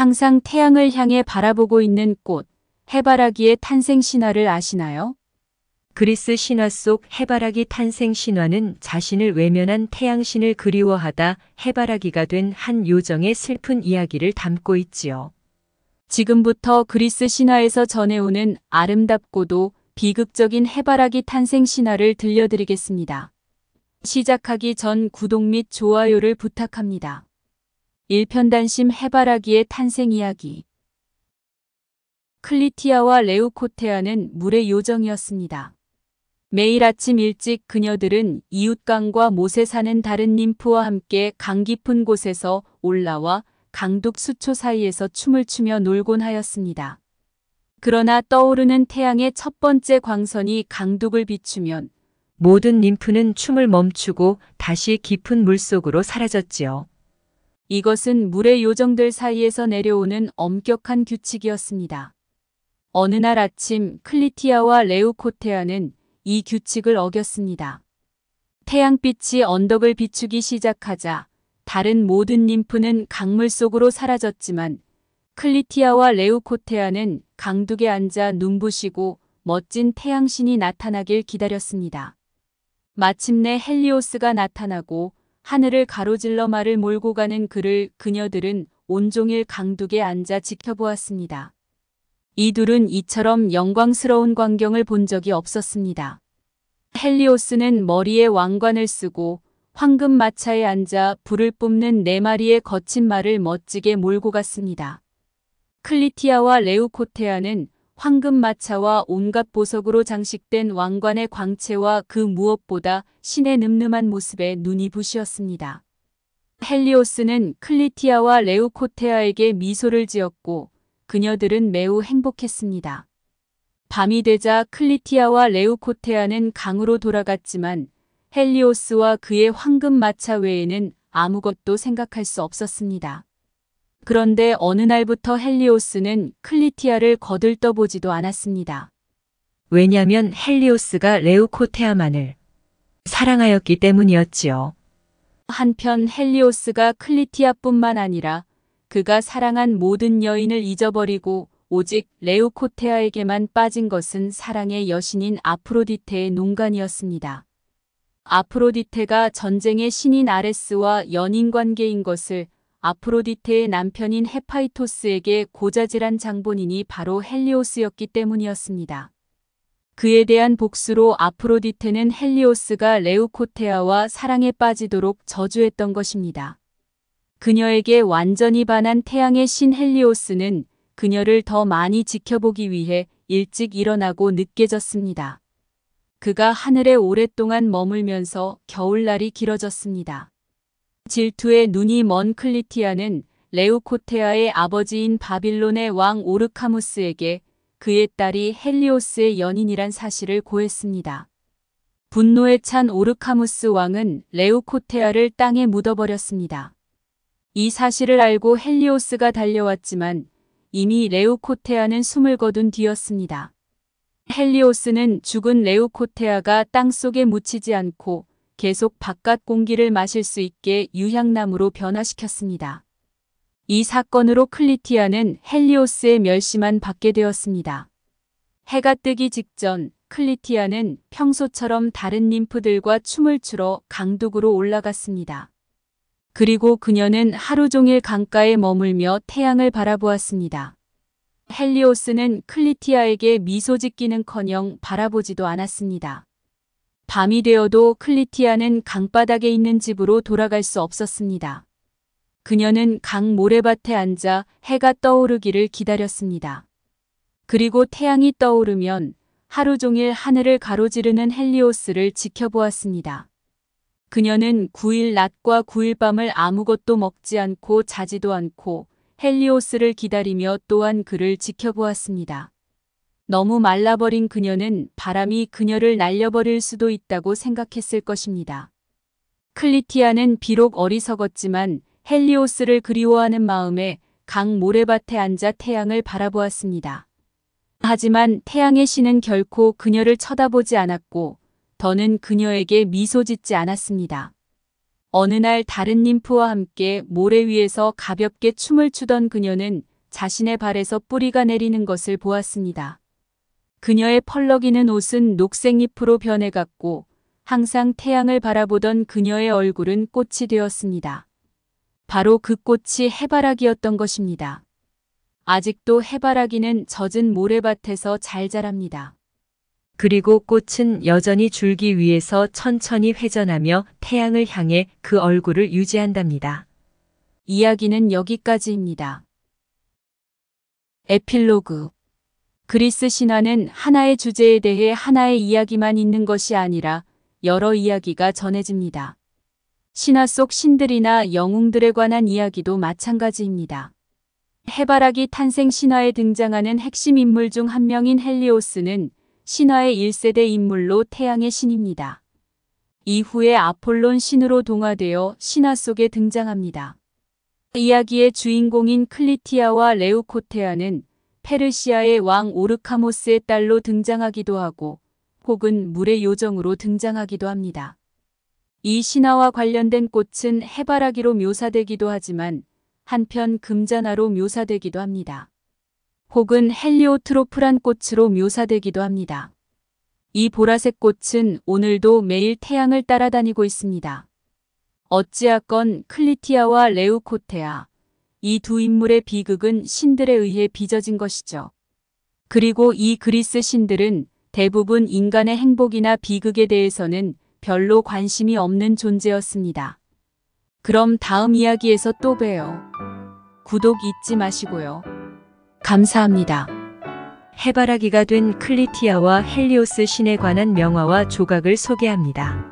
항상 태양을 향해 바라보고 있는 꽃, 해바라기의 탄생 신화를 아시나요? 그리스 신화 속 해바라기 탄생 신화는 자신을 외면한 태양신을 그리워하다 해바라기가 된 한 요정의 슬픈 이야기를 담고 있지요. 지금부터 그리스 신화에서 전해오는 아름답고도 비극적인 해바라기 탄생 신화를 들려드리겠습니다. 시작하기 전 구독 및 좋아요를 부탁합니다. 일편단심 해바라기의 탄생 이야기 클리티아와 레우코테아는 물의 요정이었습니다. 매일 아침 일찍 그녀들은 이웃강과 못에 사는 다른 님프와 함께 강 깊은 곳에서 올라와 강둑 수초 사이에서 춤을 추며 놀곤 하였습니다. 그러나 떠오르는 태양의 첫 번째 광선이 강둑을 비추면 모든 님프는 춤을 멈추고 다시 깊은 물속으로 사라졌지요. 이것은 물의 요정들 사이에서 내려오는 엄격한 규칙이었습니다. 어느 날 아침 클리티아와 레우코테아는 이 규칙을 어겼습니다. 태양빛이 언덕을 비추기 시작하자 다른 모든 림프는 강물 속으로 사라졌지만 클리티아와 레우코테아는 강둑에 앉아 눈부시고 멋진 태양신이 나타나길 기다렸습니다. 마침내 헬리오스가 나타나고 하늘을 가로질러 말을 몰고 가는 그를 그녀들은 온종일 강둑에 앉아 지켜보았습니다. 이 둘은 이처럼 영광스러운 광경을 본 적이 없었습니다. 헬리오스는 머리에 왕관을 쓰고 황금 마차에 앉아 불을 뿜는 네 마리의 거친 말을 멋지게 몰고 갔습니다. 클리티아와 레우코테아는 황금 마차와 온갖 보석으로 장식된 왕관의 광채와 그 무엇보다 신의 늠름한 모습에 눈이 부시었습니다. 헬리오스는 클리티아와 레우코테아에게 미소를 지었고 그녀들은 매우 행복했습니다. 밤이 되자 클리티아와 레우코테아는 강으로 돌아갔지만 헬리오스와 그의 황금 마차 외에는 아무것도 생각할 수 없었습니다. 그런데 어느 날부터 헬리오스는 클리티아를 거들떠보지도 않았습니다. 왜냐하면 헬리오스가 레우코테아만을 사랑하였기 때문이었지요. 한편 헬리오스가 클리티아뿐만 아니라 그가 사랑한 모든 여인을 잊어버리고 오직 레우코테아에게만 빠진 것은 사랑의 여신인 아프로디테의 농간이었습니다. 아프로디테가 전쟁의 신인 아레스와 연인 관계인 것을 아프로디테의 남편인 헤파이토스에게 고자질한 장본인이 바로 헬리오스였기 때문이었습니다. 그에 대한 복수로 아프로디테는 헬리오스가 레우코테아와 사랑에 빠지도록 저주했던 것입니다. 그녀에게 완전히 반한 태양의 신 헬리오스는 그녀를 더 많이 지켜보기 위해 일찍 일어나고 늦게 졌습니다. 그가 하늘에 오랫동안 머물면서 겨울날이 길어졌습니다. 질투에 눈이 먼 클리티아는 레우코테아의 아버지인 바빌론의 왕 오르카무스에게 그의 딸이 헬리오스의 연인이란 사실을 고했습니다. 분노에 찬 오르카무스 왕은 레우코테아를 땅에 묻어버렸습니다. 이 사실을 알고 헬리오스가 달려왔지만 이미 레우코테아는 숨을 거둔 뒤였습니다. 헬리오스는 죽은 레우코테아가 땅속에 묻히지 않고 계속 바깥 공기를 마실 수 있게 유향나무로 변화시켰습니다. 이 사건으로 클리티아는 헬리오스의 멸시만 받게 되었습니다. 해가 뜨기 직전 클리티아는 평소처럼 다른 님프들과 춤을 추러 강둑으로 올라갔습니다. 그리고 그녀는 하루 종일 강가에 머물며 태양을 바라보았습니다. 헬리오스는 클리티아에게 미소 짓기는커녕 바라보지도 않았습니다. 밤이 되어도 클리티아는 강바닥에 있는 집으로 돌아갈 수 없었습니다. 그녀는 강 모래밭에 앉아 해가 떠오르기를 기다렸습니다. 그리고 태양이 떠오르면 하루 종일 하늘을 가로지르는 헬리오스를 지켜보았습니다. 그녀는 9일 낮과 9일 밤을 아무것도 먹지 않고 자지도 않고 헬리오스를 기다리며 또한 그를 지켜보았습니다. 너무 말라버린 그녀는 바람이 그녀를 날려버릴 수도 있다고 생각했을 것입니다. 클리티아는 비록 어리석었지만 헬리오스를 그리워하는 마음에 강 모래밭에 앉아 태양을 바라보았습니다. 하지만 태양의 신은 결코 그녀를 쳐다보지 않았고 더는 그녀에게 미소 짓지 않았습니다. 어느 날 다른 님프와 함께 모래 위에서 가볍게 춤을 추던 그녀는 자신의 발에서 뿌리가 내리는 것을 보았습니다. 그녀의 펄럭이는 옷은 녹색잎으로 변해갔고 항상 태양을 바라보던 그녀의 얼굴은 꽃이 되었습니다. 바로 그 꽃이 해바라기였던 것입니다. 아직도 해바라기는 젖은 모래밭에서 잘 자랍니다. 그리고 꽃은 여전히 줄기 위에서 천천히 회전하며 태양을 향해 그 얼굴을 유지한답니다. 이야기는 여기까지입니다. 에필로그 그리스 신화는 하나의 주제에 대해 하나의 이야기만 있는 것이 아니라 여러 이야기가 전해집니다. 신화 속 신들이나 영웅들에 관한 이야기도 마찬가지입니다. 해바라기 탄생 신화에 등장하는 핵심 인물 중 한 명인 헬리오스는 신화의 1세대 인물로 태양의 신입니다. 이후에 아폴론 신으로 동화되어 신화 속에 등장합니다. 이야기의 주인공인 클리티아와 레우코테아는 페르시아의 왕 오르카모스의 딸로 등장하기도 하고 혹은 물의 요정으로 등장하기도 합니다. 이 신화와 관련된 꽃은 해바라기로 묘사되기도 하지만 한편 금잔화로 묘사되기도 합니다. 혹은 헬리오트로프란 꽃으로 묘사되기도 합니다. 이 보라색 꽃은 오늘도 매일 태양을 따라다니고 있습니다. 어찌하건 클리티아와 레우코테아, 이두 인물의 비극은 신들에 의해 빚어진 것이죠. 그리고 이 그리스 신들은 대부분 인간의 행복이나 비극에 대해서는 별로 관심이 없는 존재였습니다. 그럼 다음 이야기에서 또 봬요. 구독 잊지 마시고요. 감사합니다. 해바라기가 된 클리티아와 헬리오스 신에 관한 명화와 조각을 소개합니다.